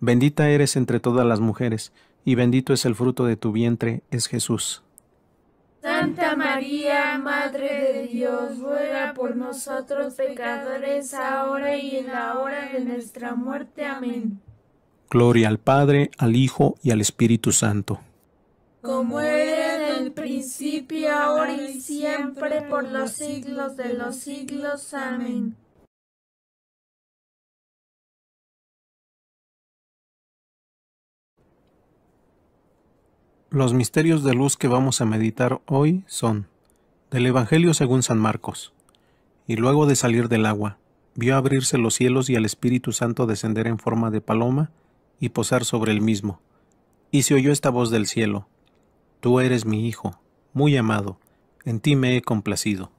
Bendita eres entre todas las mujeres, y bendito es el fruto de tu vientre, es Jesús. Santa María, Madre de Dios, ruega por nosotros pecadores, ahora y en la hora de nuestra muerte. Amén. Gloria al Padre, al Hijo y al Espíritu Santo. Como era en el principio, ahora y siempre, por los siglos de los siglos. Amén. Los misterios de luz que vamos a meditar hoy son del Evangelio según San Marcos. Y luego de salir del agua, vio abrirse los cielos y al Espíritu Santo descender en forma de paloma y posar sobre el mismo. Y se oyó esta voz del cielo, Tú eres mi Hijo, muy amado, en ti me he complacido.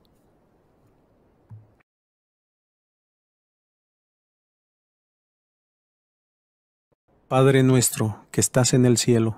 Padre nuestro, que estás en el cielo,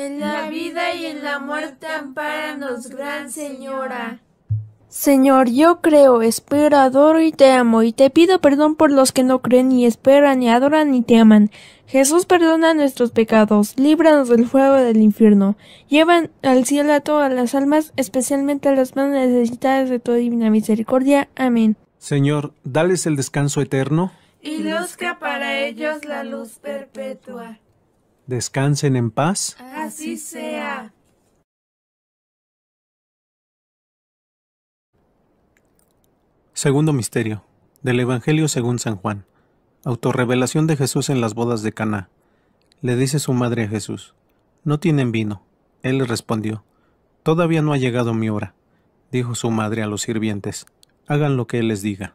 en la vida y en la muerte, nos, Gran Señora. Señor, yo creo, espero, adoro y te amo, y te pido perdón por los que no creen, ni esperan, ni adoran, ni te aman. Jesús perdona nuestros pecados, líbranos del fuego del infierno, llevan al cielo a todas las almas, especialmente a las más necesitadas de tu divina misericordia. Amén. Señor, dales el descanso eterno. Y luzca para ellos la luz perpetua. Descansen en paz. Así sea. Segundo misterio del Evangelio según San Juan. Autorrevelación de Jesús en las bodas de Caná. Le dice su madre a Jesús: No tienen vino. Él le respondió: Todavía no ha llegado mi hora. Dijo su madre a los sirvientes: Hagan lo que él les diga.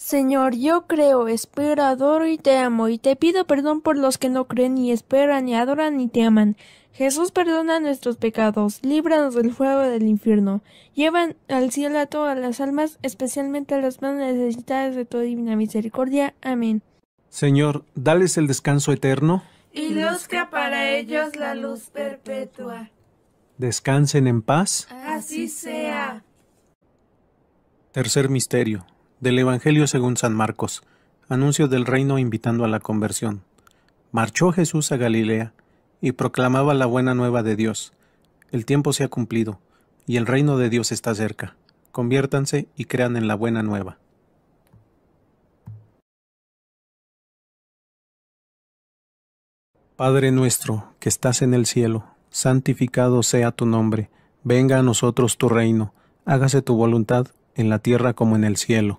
Señor, yo creo, espero, adoro y te amo, y te pido perdón por los que no creen, ni esperan, ni adoran, ni te aman. Jesús perdona nuestros pecados, líbranos del fuego del infierno. Llevan al cielo a todas las almas, especialmente a las más necesitadas de tu divina misericordia. Amén. Señor, dales el descanso eterno. Y luzca para ellos la luz perpetua. Descansen en paz. Así sea. Tercer misterio del Evangelio según San Marcos. Anuncio del reino invitando a la conversión. Marchó Jesús a Galilea y proclamaba la buena nueva de Dios. El tiempo se ha cumplido y el reino de Dios está cerca. Conviértanse y crean en la buena nueva. Padre nuestro, que estás en el cielo, santificado sea tu nombre, venga a nosotros tu reino, hágase tu voluntad en la tierra como en el cielo.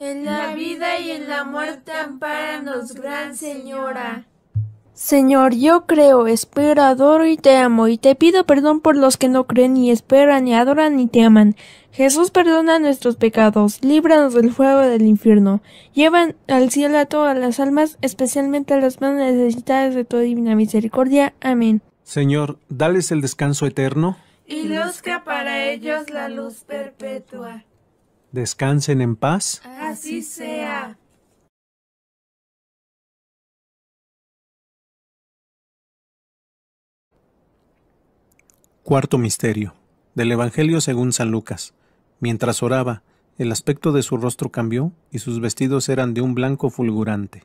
en la vida y en la muerte, ampáranos, Gran Señora. Señor, yo creo, espero, adoro y te amo, y te pido perdón por los que no creen, ni esperan, ni adoran, ni te aman. Jesús, perdona nuestros pecados, líbranos del fuego del infierno. Llevan al cielo a todas las almas, especialmente a las más necesitadas de tu divina misericordia. Amén. Señor, dales el descanso eterno. Y luzca para ellos la luz perpetua. Descansen en paz. Así sea. Cuarto Misterio del Evangelio según San Lucas. Mientras oraba, el aspecto de su rostro cambió y sus vestidos eran de un blanco fulgurante.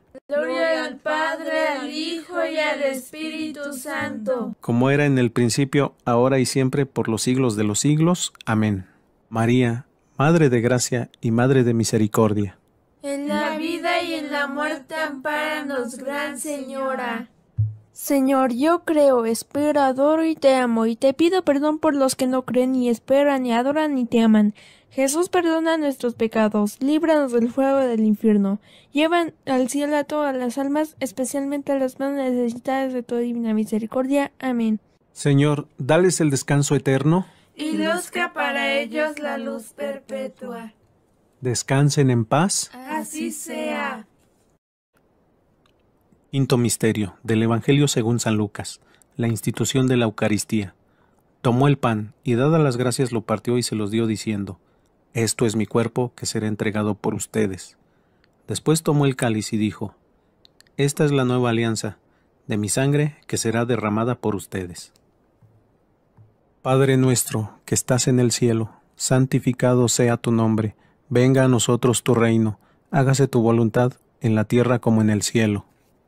Espíritu Santo, como era en el principio, ahora y siempre, por los siglos de los siglos. Amén. María, Madre de Gracia y Madre de Misericordia. En la vida y en la muerte, ampáranos, Gran Señora. Señor, yo creo, espero, adoro y te amo, y te pido perdón por los que no creen, ni esperan, ni adoran, ni te aman. Jesús perdona nuestros pecados, líbranos del fuego del infierno, llevan al cielo a todas las almas, especialmente a las más necesitadas de tu divina misericordia. Amén. Señor, dales el descanso eterno. Y luzca para ellos la luz perpetua. Descansen en paz. Así sea. Quinto Misterio del Evangelio según San Lucas, la institución de la Eucaristía. Tomó el pan y dadas las gracias lo partió y se los dio diciendo, Esto es mi cuerpo que será entregado por ustedes. Después tomó el cáliz y dijo, Esta es la nueva alianza, de mi sangre que será derramada por ustedes. Padre nuestro, que estás en el cielo, santificado sea tu nombre, venga a nosotros tu reino, hágase tu voluntad en la tierra como en el cielo.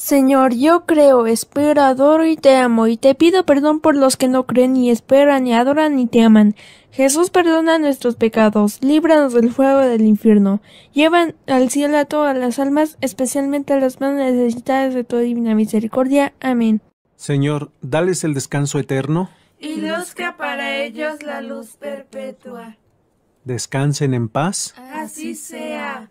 Señor, yo creo, espero, adoro y te amo, y te pido perdón por los que no creen, ni esperan, ni adoran, ni te aman. Jesús perdona nuestros pecados, líbranos del fuego del infierno. Llevan al cielo a todas las almas, especialmente a las más necesitadas de tu divina misericordia. Amén. Señor, dales el descanso eterno. Y luzca para ellos la luz perpetua. Descansen en paz. Así sea.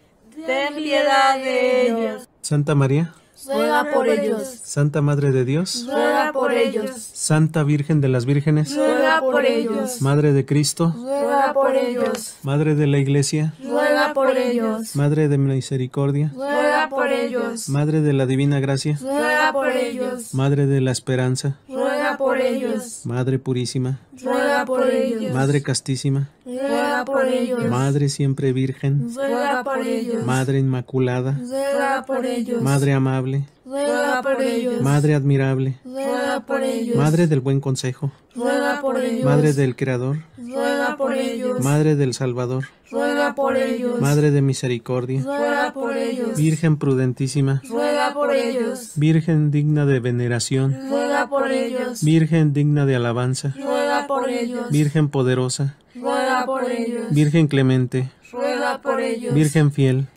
ten piedad de ellos. Santa María, ruega por ellos. Santa Madre de Dios, ruega por ellos. Santa Virgen de las Vírgenes, ruega por ellos. Madre de Cristo, ruega por ellos. Madre de la Iglesia, ruega por ellos. Madre de Misericordia, ruega por ellos. Madre de la Divina Gracia, ruega por ellos. Madre de la Esperanza, ruega por Madre purísima, Madre castísima, Madre siempre virgen, Madre inmaculada, Madre amable, Madre admirable, Madre del buen consejo, Madre del creador, Madre del Salvador, Madre de misericordia, Virgen prudentísima, Virgen digna de veneración, Virgen Virgen digna de alabanza, Virgen poderosa, Virgen clemente, Virgen fiel,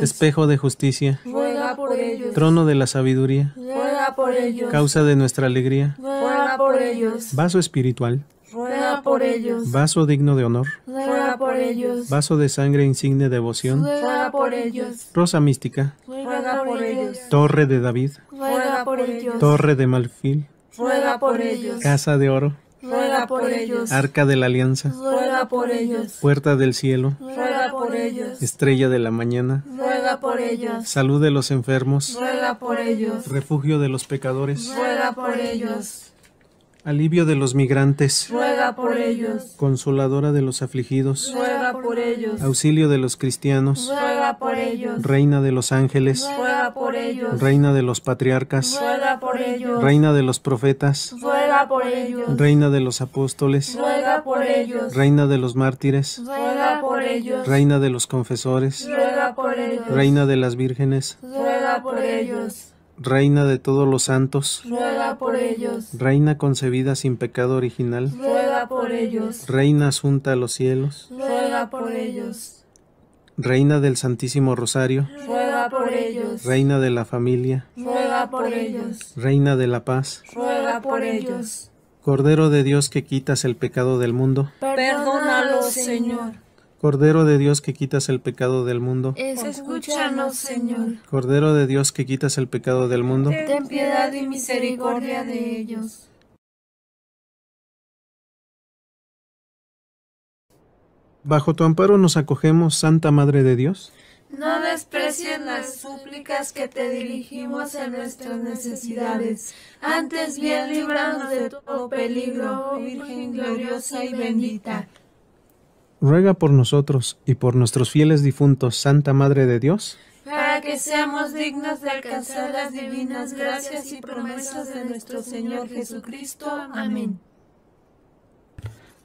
Espejo de justicia, Trono de la sabiduría, Causa de nuestra alegría, Vaso espiritual, Vaso digno de honor, Vaso de sangre insigne devoción, Rosa mística, Torre de David, Torre de Malfil, por Casa de oro, Arca de la alianza, Puerta del cielo, Estrella de la mañana, Salud de los enfermos, ruega Refugio de los pecadores, Alivio de los migrantes. Consoladora de los afligidos. Auxilio de los cristianos. Ruega por ellos. Reina de los ángeles por Reina de los patriarcas, por ellos. Reina de los profetas, ruega por ellos. Reina de los apóstoles, ruega por ellos. Reina de los mártires, ruega por ellos. Reina de los confesores, ruega por ellos. Reina de las vírgenes, ruega por ellos. Reina de todos los santos, ruega por ellos. Reina concebida sin pecado original, ruega por ellos. Reina asunta a los cielos, ruega por ellos. Reina del Santísimo Rosario, por ellos. Reina de la familia, ruega por ellos. Reina de la paz, ruega por ellos. Cordero de Dios que quitas el pecado del mundo, perdónalos, Señor. Cordero de Dios que quitas el pecado del mundo, escúchanos, Señor. Cordero de Dios que quitas el pecado del mundo, ten piedad y misericordia de ellos. Bajo tu amparo nos acogemos, Santa Madre de Dios. No desprecien las súplicas que te dirigimos en nuestras necesidades. Antes bien libranos de todo peligro, oh Virgen gloriosa y bendita. Ruega por nosotros y por nuestros fieles difuntos, Santa Madre de Dios, para que seamos dignos de alcanzar las divinas gracias y promesas de nuestro Señor Jesucristo. Amén.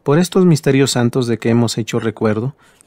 Por estos misterios santos de que hemos hecho recuerdo,